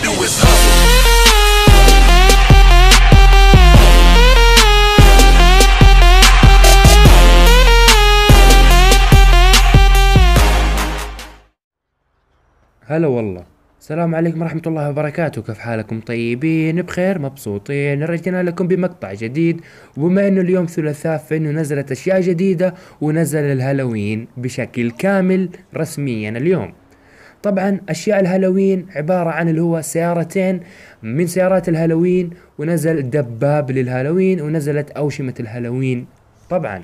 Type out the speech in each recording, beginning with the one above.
do is hustle. هلا والله السلام عليكم ورحمة الله وبركاته كيف حالكم طيبين بخير مبسوطين رجعنا لكم بمقطع جديد وبما انه اليوم ثلاثاء فانه نزلت اشياء جديدة ونزل الهالوين بشكل كامل رسميا اليوم طبعا اشياء الهالوين عباره عن اللي هو سيارتين من سيارات الهالوين ونزل دباب للهالوين ونزلت اوشمه الهالوين طبعا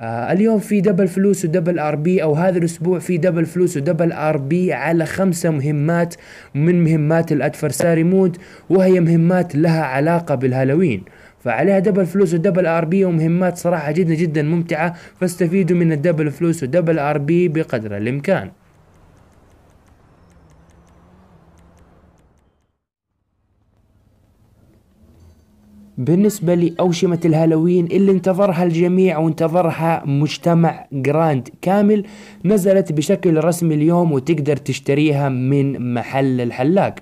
آه اليوم في دبل فلوس ودبل ار بي او هذا الاسبوع في دبل فلوس ودبل ار بي على خمسه مهمات من مهمات الادفرساري مود وهي مهمات لها علاقه بالهالوين فعليها دبل فلوس ودبل ار بي ومهمات صراحه جدا جدا ممتعه فاستفيدوا من الدبل فلوس ودبل ار بي بقدر الامكان بالنسبة لأوشمة الهالوين اللي انتظرها الجميع وانتظرها مجتمع جراند كامل نزلت بشكل رسمي اليوم وتقدر تشتريها من محل الحلاق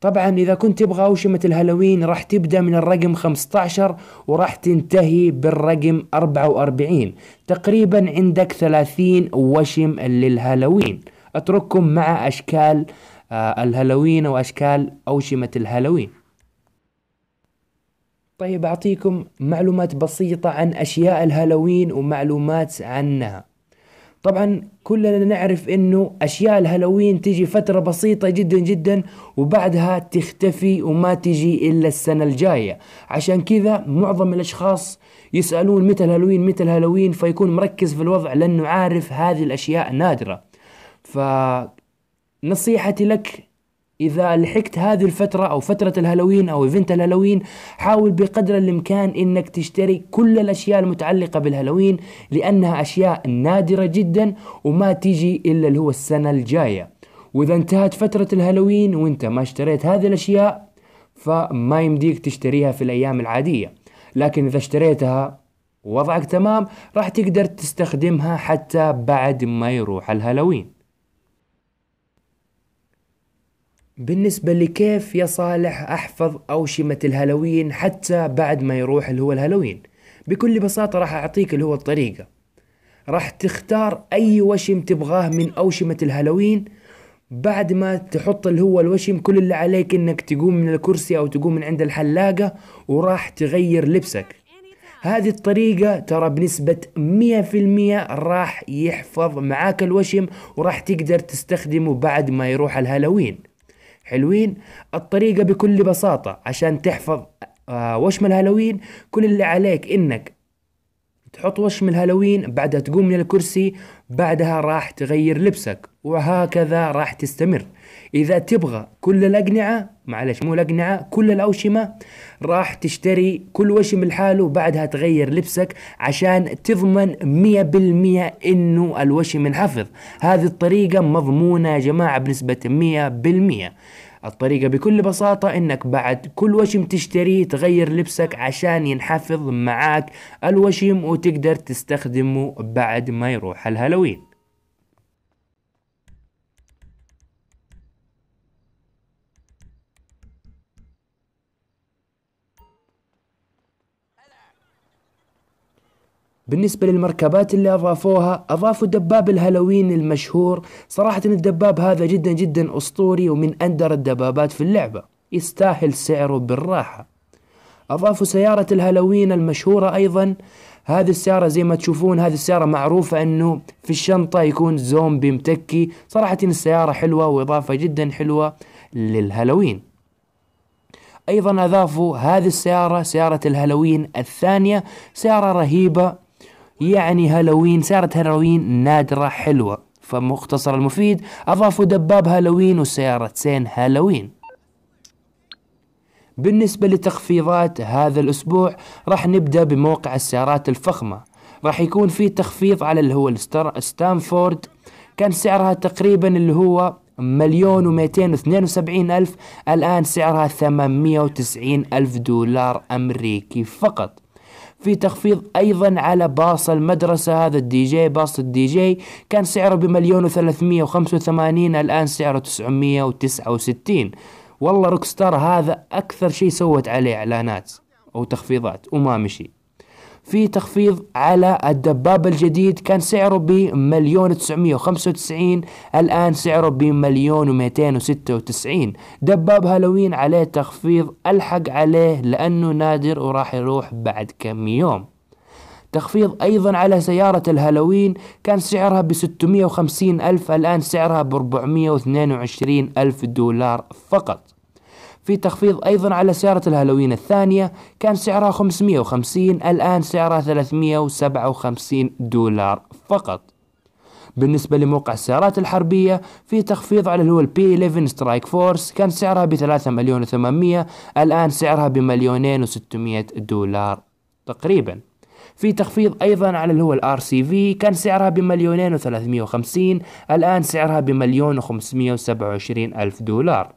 طبعا إذا كنت تبغى أوشمة الهالوين راح تبدأ من الرقم 15 وراح تنتهي بالرقم 44 تقريبا عندك 30 وشم للهالوين أترككم مع أشكال آه، الهالوين وأشكال أوشمة الهالوين طيب أعطيكم معلومات بسيطة عن أشياء الهالوين ومعلومات عنها طبعا كلنا نعرف انه اشياء الهالوين تجي فترة بسيطة جدا جدا وبعدها تختفي وما تجي الا السنة الجاية عشان كذا معظم الاشخاص يسألون متى الهالوين متى الهالوين فيكون مركز في الوضع لانه عارف هذه الاشياء نادرة فنصيحتي لك إذا لحقت هذه الفترة أو فترة الهالوين أو إيفنت الهالوين حاول بقدر الإمكان إنك تشتري كل الأشياء المتعلقة بالهالوين لأنها أشياء نادرة جدا وما تيجي إلا اللي هو السنة الجاية وإذا انتهت فترة الهالوين وإنت ما اشتريت هذه الأشياء فما يمديك تشتريها في الأيام العادية لكن إذا اشتريتها ووضعك تمام راح تقدر تستخدمها حتى بعد ما يروح الهالوين بالنسبة لكيف يا صالح أحفظ أوشمة الهالوين حتى بعد ما يروح اللي هو الهالوين بكل بساطة راح أعطيك اللي هو الطريقة راح تختار أي وشم تبغاه من أوشمة الهالوين بعد ما تحط اللي هو الوشم كل اللي عليك انك تقوم من الكرسي او تقوم من عند الحلاقة وراح تغير لبسك هذه الطريقة ترى بنسبة 100% راح يحفظ معاك الوشم وراح تقدر تستخدمه بعد ما يروح الهالوين حلوين الطريقة بكل بساطة عشان تحفظ آه، وشم الهالوين كل اللي عليك انك تحط وشم الهالوين بعدها تقوم من الكرسي بعدها راح تغير لبسك وهكذا راح تستمر اذا تبغى كل الاقنعه معلش مو الاقنعه كل الاوشمه راح تشتري كل وشم لحاله بعدها تغير لبسك عشان تضمن 100% انه الوشم انحفظ هذه الطريقه مضمونه يا جماعه بنسبه 100% الطريقة بكل بساطة انك بعد كل وشم تشتريه تغير لبسك عشان ينحفظ معاك الوشم وتقدر تستخدمه بعد ما يروح الهالوين بالنسبة للمركبات اللي أضافوها أضافوا دباب الهالوين المشهور صراحة الدباب هذا جدا جدا أسطوري ومن أندر الدبابات في اللعبة يستاهل سعره بالراحة أضافوا سيارة الهالوين المشهورة أيضا هذه السيارة زي ما تشوفون هذه السيارة معروفة أنه في الشنطة يكون زومبي متكي صراحة السيارة حلوة وإضافة جدا حلوة للهالوين أيضا أضافوا هذه السيارة سيارة الهالوين الثانية سيارة رهيبة يعني هالوين سيارة هالوين نادرة حلوة فمختصر المفيد أضافوا دباب هالوين وسيارتين هالوين بالنسبة لتخفيضات هذا الأسبوع راح نبدأ بموقع السيارات الفخمة راح يكون في تخفيض على اللي هو ستانفورد كان سعرها تقريبا اللي هو مليون ومئتين واثنين وسبعين ألف الآن سعرها ثمانمية وتسعين ألف دولار أمريكي فقط في تخفيض ايضا على باص المدرسه هذا الدي جي باص الدي جي كان سعره بمليون وثلاثمية وخمسة وثمانين الان سعره تسعمية وتسعة وستين والله روك ستار هذا اكثر شيء سوت عليه اعلانات او تخفيضات وما مشي في تخفيض على الدباب الجديد كان سعره بمليون تسعمية وخمسة وتسعين الآن سعره بمليون ومئتين وستة وتسعين دباب هالوين عليه تخفيض الحق عليه لأنه نادر وراح يروح بعد كم يوم تخفيض أيضا على سيارة الهالوين كان سعرها ب 650 ألف الآن سعرها ب 422 ألف دولار فقط في تخفيض أيضا على سيارة الهالوين الثانية كان سعرها 550 الآن سعرها 357 دولار فقط بالنسبة لموقع السيارات الحربية في تخفيض على هو البي 11 سترايك فورس كان سعرها ب 3 مليون و800 الآن سعرها بمليونين و600 دولار تقريبا في تخفيض أيضا على اللي هو الار سي في كان سعرها بمليونين و350 الآن سعرها بمليون و527 ألف دولار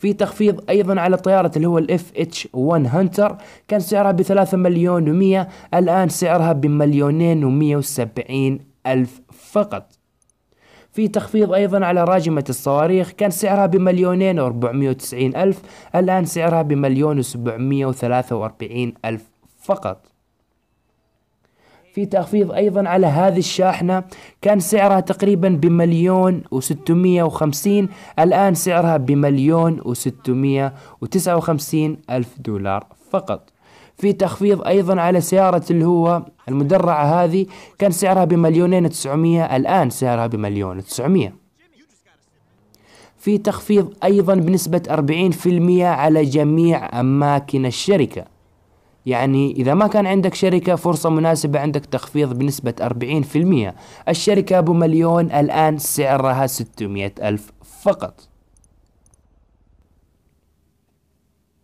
في تخفيض ايضا على طيارة اللي هو الاف اتش 1 هنتر كان سعرها بثلاثة مليون و100 الان سعرها بمليونين و170 الف فقط في تخفيض أيضا على راجمة الصواريخ كان سعرها بمليونين وأربعمية وتسعين ألف الآن سعرها بمليون وسبعمية وثلاثة ألف فقط في تخفيض أيضا على هذه الشاحنة كان سعرها تقريبا بمليون وستمية وخمسين الآن سعرها بمليون وستمية وتسعة وخمسين ألف دولار فقط في تخفيض أيضا على سيارة اللي هو المدرعة هذه كان سعرها بمليونين وتسعمية الآن سعرها بمليون وتسعمية في تخفيض أيضا بنسبة 40% على جميع أماكن الشركة يعني إذا ما كان عندك شركة فرصة مناسبة عندك تخفيض بنسبة 40% الشركة أبو مليون الآن سعرها 600 ألف فقط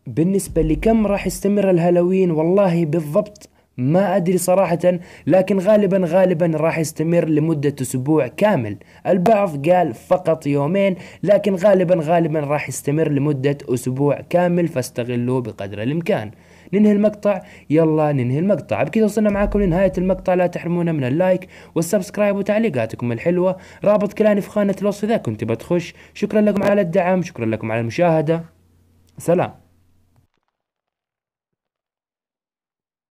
بالنسبة لكم راح يستمر الهالوين والله بالضبط ما أدري صراحة لكن غالبا غالبا راح يستمر لمدة أسبوع كامل البعض قال فقط يومين لكن غالبا غالبا راح يستمر لمدة أسبوع كامل فاستغلوه بقدر الإمكان ننهي المقطع يلا ننهي المقطع بكذا وصلنا معاكم لنهاية المقطع لا تحرمونا من اللايك والسبسكرايب وتعليقاتكم الحلوة رابط كلاني في خانة الوصف إذا كنت بتخش شكرا لكم على الدعم شكرا لكم على المشاهدة سلام